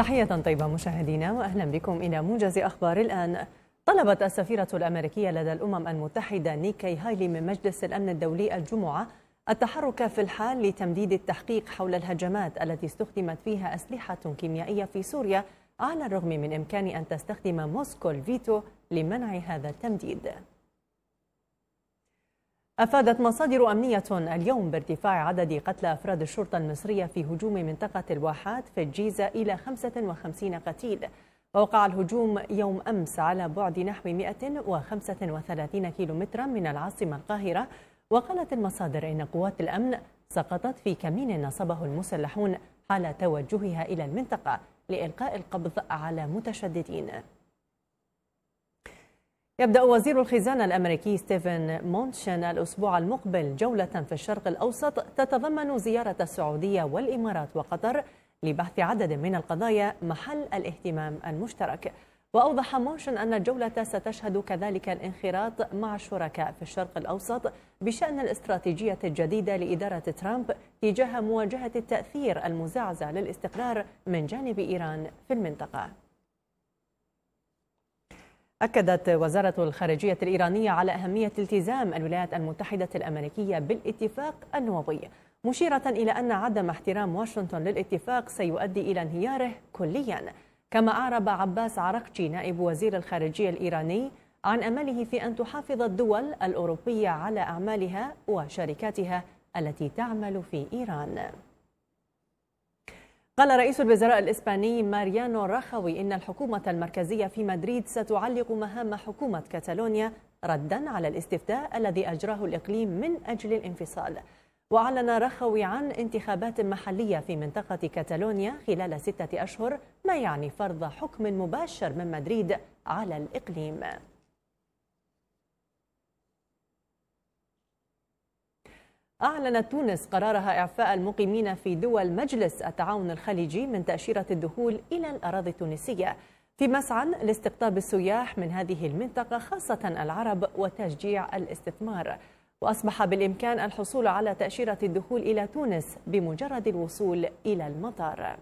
تحية طيبة مشاهدينا وأهلا بكم إلى موجز أخبار الآن طلبت السفيرة الأمريكية لدى الأمم المتحدة نيكي هايلي من مجلس الأمن الدولي الجمعة التحرك في الحال لتمديد التحقيق حول الهجمات التي استخدمت فيها أسلحة كيميائية في سوريا على الرغم من إمكان أن تستخدم موسكو الفيتو لمنع هذا التمديد أفادت مصادر أمنية اليوم بارتفاع عدد قتلى أفراد الشرطة المصرية في هجوم منطقة الواحات في الجيزة إلى 55 قتيل ووقع الهجوم يوم أمس على بعد نحو 135 كيلومترا من العاصمة القاهرة وقالت المصادر إن قوات الأمن سقطت في كمين نصبه المسلحون حال توجهها إلى المنطقة لإلقاء القبض على متشددين يبدأ وزير الخزانة الأمريكي ستيفن مونشن الأسبوع المقبل جولة في الشرق الأوسط تتضمن زيارة السعودية والإمارات وقطر لبحث عدد من القضايا محل الاهتمام المشترك وأوضح مونشن أن الجولة ستشهد كذلك الانخراط مع الشركاء في الشرق الأوسط بشأن الاستراتيجية الجديدة لإدارة ترامب تجاه مواجهة التأثير المزعزع للاستقرار من جانب إيران في المنطقة أكدت وزارة الخارجية الإيرانية على أهمية التزام الولايات المتحدة الأمريكية بالاتفاق النووي مشيرة إلى أن عدم احترام واشنطن للاتفاق سيؤدي إلى انهياره كليا كما أعرب عباس عرقجي نائب وزير الخارجية الإيراني عن أمله في أن تحافظ الدول الأوروبية على أعمالها وشركاتها التي تعمل في إيران قال رئيس الوزراء الإسباني ماريانو راخوي إن الحكومة المركزية في مدريد ستعلق مهام حكومة كاتالونيا ردا على الاستفتاء الذي أجراه الإقليم من أجل الانفصال وأعلن راخوي عن انتخابات محلية في منطقة كاتالونيا خلال ستة أشهر ما يعني فرض حكم مباشر من مدريد على الإقليم أعلنت تونس قرارها إعفاء المقيمين في دول مجلس التعاون الخليجي من تأشيرة الدخول إلى الأراضي التونسية في مسعى لاستقطاب السياح من هذه المنطقة خاصة العرب وتشجيع الاستثمار وأصبح بالإمكان الحصول على تأشيرة الدخول إلى تونس بمجرد الوصول إلى المطار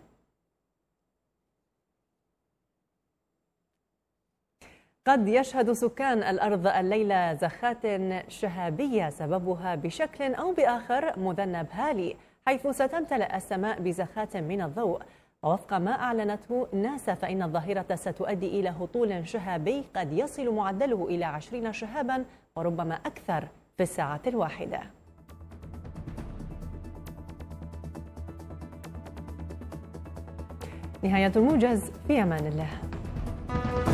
قد يشهد سكان الأرض الليلة زخات شهابية سببها بشكل أو بآخر مذنب هالي حيث ستمتلأ السماء بزخات من الضوء ووفق ما أعلنته ناسا فإن الظاهرة ستؤدي إلى هطول شهابي قد يصل معدله إلى 20 شهابا وربما أكثر في الساعة الواحدة نهاية الموجز في أمان الله